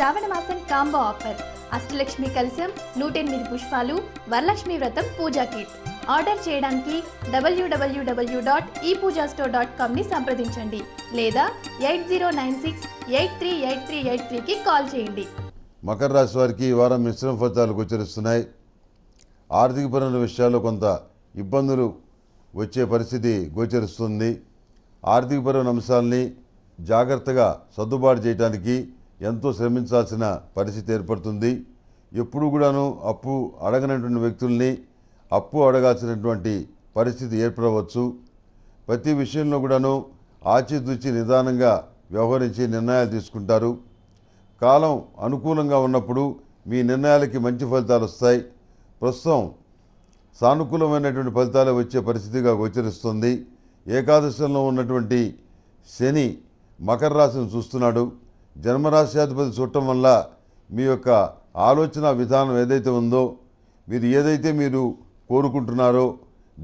శ్రావణ మాసం combo offer Ashtalakshmi కలశం నూట ఎనిమిది పుష్పాలు వరలక్ష్మి వ్రతం పూజా కిట్ ఆర్డర్ చేయడానికి డబ్ల్యూడబ్ల్యూడబ్ల్యూ డాట్ ఈ పూజా స్టోర్ డాట్ కామ్ని సంప్రదించండి లేదా eight zero nine six eight three eight three eight త్రీకి కాల్ చేయండి మకర రాశి వారికి ఈ వారం మిశ్రమ ఫలితాలు గోచరిస్తున్నాయి ఆర్థికపరమైన విషయాల్లో కొంత ఇబ్బందులు వచ్చే పరిస్థితి గోచరిస్తుంది ఆర్థికపరమైన అంశాలని జాగ్రత్తగా సర్దుబాటు చేయడానికి ఎంతో శ్రమించాల్సిన పరిస్థితి ఏర్పడుతుంది ఎప్పుడు కూడాను అప్పు అడగనటువంటి వ్యక్తుల్ని అప్పు అడగాల్సినటువంటి పరిస్థితి ఏర్పడవచ్చు ప్రతి విషయంలో కూడాను ఆచితూచి నిదానంగా వ్యవహరించి నిర్ణయాలు తీసుకుంటారు కాలం అనుకూలంగా ఉన్నప్పుడు మీ నిర్ణయాలకి మంచి ఫలితాలు వస్తాయి ప్రస్తుతం సానుకూలమైనటువంటి ఫలితాలు వచ్చే పరిస్థితిగా గోచరిస్తుంది ఏకాదశంలో ఉన్నటువంటి శని మకర రాశిని చూస్తున్నాడు జన్మరాశ్యాధిపతి చూడటం వల్ల మీ యొక్క ఆలోచన విధానం ఏదైతే ఉందో మీరు ఏదైతే మీరు కోరుకుంటున్నారో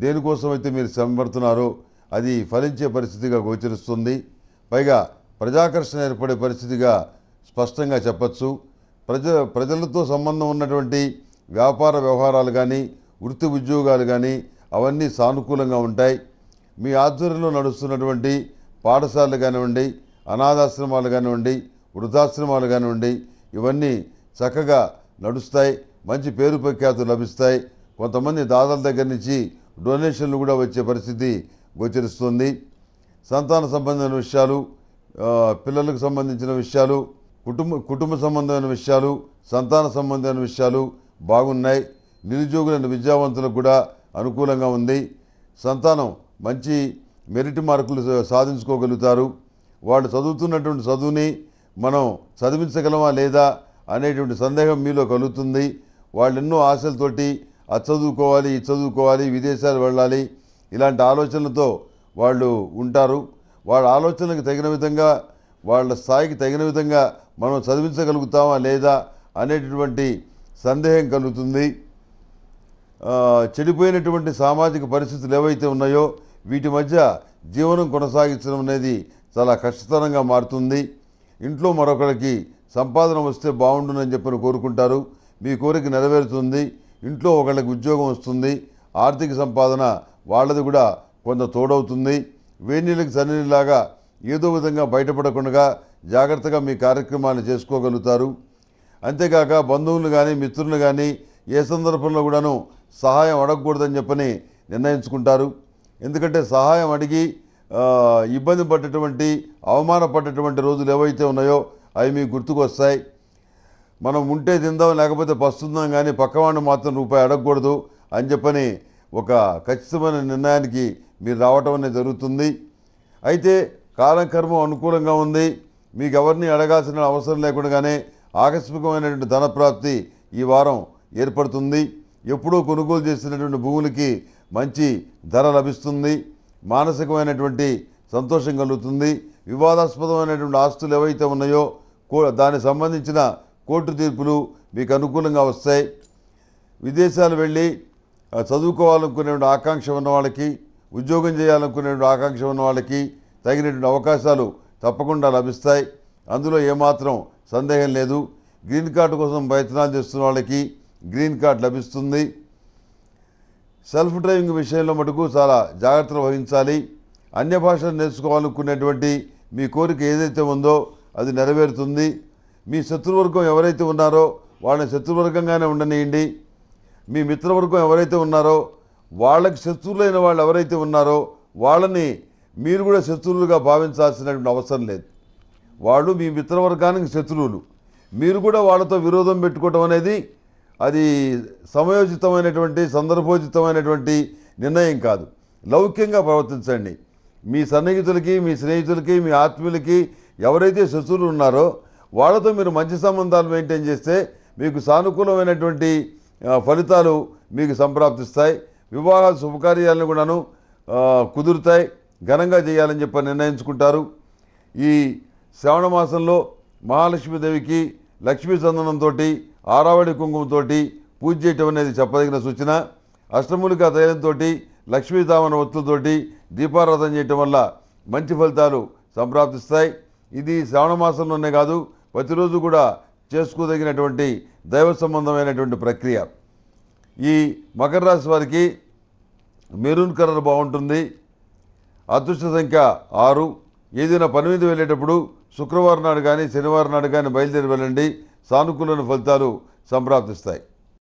దేనికోసమైతే మీరు శ్రమపడుతున్నారో అది ఫలించే పరిస్థితిగా గోచరిస్తుంది పైగా ప్రజాకర్షణ ఏర్పడే పరిస్థితిగా స్పష్టంగా చెప్పచ్చు ప్రజ ప్రజలతో సంబంధం ఉన్నటువంటి వ్యాపార వ్యవహారాలు కానీ వృత్తి ఉద్యోగాలు కానీ అవన్నీ సానుకూలంగా ఉంటాయి మీ ఆధ్వర్యంలో నడుస్తున్నటువంటి పాఠశాలలు కానివ్వండి అనాథాశ్రమాలు కానివ్వండి వృద్ధాశ్రమాలు కానివ్వండి ఇవన్నీ చక్కగా నడుస్తాయి మంచి పేరు ప్రఖ్యాతులు లభిస్తాయి కొంతమంది దాదాల దగ్గర నుంచి డొనేషన్లు కూడా వచ్చే పరిస్థితి గోచరిస్తుంది సంతాన సంబంధమైన విషయాలు పిల్లలకు సంబంధించిన విషయాలు కుటుంబ కుటుంబ సంబంధమైన విషయాలు సంతాన సంబంధమైన విషయాలు బాగున్నాయి నిరుద్యోగులైన విద్యావంతులకు కూడా అనుకూలంగా ఉంది సంతానం మంచి మెరిట్ మార్కులు సాధించుకోగలుగుతారు వాళ్ళు చదువుతున్నటువంటి చదువుని మనం చదివించగలమా లేదా అనేటువంటి సందేహం మీలో కలుగుతుంది వాళ్ళు ఎన్నో ఆశలతోటి అది చదువుకోవాలి ఇది చదువుకోవాలి విదేశాలు వెళ్ళాలి ఇలాంటి ఆలోచనలతో వాళ్ళు ఉంటారు వాళ్ళ ఆలోచనలకు తగిన విధంగా వాళ్ళ స్థాయికి తగిన విధంగా మనం చదివించగలుగుతామా లేదా అనేటటువంటి సందేహం కలుగుతుంది చెడిపోయినటువంటి సామాజిక పరిస్థితులు ఏవైతే ఉన్నాయో వీటి మధ్య జీవనం కొనసాగించడం అనేది చాలా కష్టతరంగా మారుతుంది ఇంట్లో మరొకరికి సంపాదన వస్తే బాగుండునని చెప్పని కోరుకుంటారు మీ కోరిక నెరవేరుతుంది ఇంట్లో ఒకళ్ళకి ఉద్యోగం వస్తుంది ఆర్థిక సంపాదన వాళ్ళది కూడా కొంత తోడవుతుంది వేణీళ్ళకి సన్నిలాగా ఏదో విధంగా బయటపడకుండా జాగ్రత్తగా మీ కార్యక్రమాలు చేసుకోగలుగుతారు అంతేకాక బంధువులు కానీ మిత్రులు కానీ ఏ సందర్భంలో కూడాను సహాయం అడగకూడదని చెప్పని నిర్ణయించుకుంటారు ఎందుకంటే సహాయం అడిగి ఇబ్బంది పడ్డటువంటి అవమానపడ్డటువంటి రోజులు ఏవైతే ఉన్నాయో అవి మీకు గుర్తుకొస్తాయి మనం ఉంటే తిందాం లేకపోతే పస్తుందాం కానీ పక్కవాడిని మాత్రం రూపాయి అడగకూడదు అని చెప్పని ఒక ఖచ్చితమైన నిర్ణయానికి మీరు రావటం అనేది జరుగుతుంది అయితే కాలం కర్మ అనుకూలంగా ఉంది మీకు ఎవరిని అడగాల్సిన అవసరం లేకుండానే ఆకస్మికమైనటువంటి ధనప్రాప్తి ఈ వారం ఏర్పడుతుంది ఎప్పుడూ కొనుగోలు చేసినటువంటి భూములకి మంచి ధర లభిస్తుంది మానసికమైనటువంటి సంతోషం కలుగుతుంది వివాదాస్పదమైనటువంటి ఆస్తులు ఏవైతే ఉన్నాయో దానికి సంబంధించిన కోర్టు తీర్పులు మీకు అనుకూలంగా వస్తాయి విదేశాలు వెళ్ళి చదువుకోవాలనుకునేటువంటి ఆకాంక్ష ఉన్న వాళ్ళకి ఉద్యోగం చేయాలనుకునేటువంటి ఆకాంక్ష ఉన్న వాళ్ళకి తగినటువంటి అవకాశాలు తప్పకుండా లభిస్తాయి అందులో ఏమాత్రం సందేహం లేదు గ్రీన్ కార్డు కోసం ప్రయత్నాలు చేస్తున్న వాళ్ళకి గ్రీన్ కార్డు లభిస్తుంది సెల్ఫ్ డ్రైవింగ్ విషయంలో మటుకు చాలా జాగ్రత్తలు వహించాలి అన్య భాషలు నేర్చుకోవాలనుకునేటువంటి మీ కోరిక ఏదైతే ఉందో అది నెరవేరుతుంది మీ శత్రువర్గం ఎవరైతే ఉన్నారో వాళ్ళని శత్రువర్గంగానే ఉండనియండి మీ మిత్రవర్గం ఎవరైతే ఉన్నారో వాళ్ళకి శత్రువులైన వాళ్ళు ఎవరైతే ఉన్నారో వాళ్ళని మీరు కూడా శత్రువులుగా భావించాల్సినటువంటి అవసరం లేదు వాళ్ళు మీ మిత్రవర్గానికి శత్రువులు మీరు కూడా వాళ్ళతో విరోధం పెట్టుకోవడం అనేది అది సమయోచితమైనటువంటి సందర్భోచితమైనటువంటి నిర్ణయం కాదు లౌక్యంగా ప్రవర్తించండి మీ సన్నిహితులకి మీ స్నేహితులకి మీ ఆత్మీయులకి ఎవరైతే శత్రువులు ఉన్నారో వాళ్ళతో మీరు మంచి సంబంధాలు మెయింటైన్ చేస్తే మీకు సానుకూలమైనటువంటి ఫలితాలు మీకు సంప్రాప్తిస్తాయి వివాహ శుభకార్యాలను కూడాను కుదురుతాయి ఘనంగా చేయాలని చెప్పి నిర్ణయించుకుంటారు ఈ శ్రావణ మాసంలో మహాలక్ష్మీదేవికి లక్ష్మీ చందనంతో ఆరావళి కుంకుమతో పూజ చేయటం అనేది చెప్పదగిన సూచన అష్టమూలిక తైలంతో లక్ష్మీదామన ఒత్తులతోటి దీపారాధన చేయటం వల్ల మంచి ఫలితాలు సంప్రాప్తిస్తాయి ఇది శ్రావణ మాసంలోనే కాదు ప్రతిరోజు కూడా చేసుకోదగినటువంటి దైవ సంబంధమైనటువంటి ప్రక్రియ ఈ మకర రాశి వారికి మెరూన్ కలర్ బాగుంటుంది అదృష్ట సంఖ్య ఆరు ఏదైనా పని మీద వెళ్ళేటప్పుడు శుక్రవారం నాడు కానీ శనివారం నాడు కానీ బయలుదేరి వెళ్ళండి సానుకూలమైన ఫలితాలు సంప్రాప్తిస్తాయి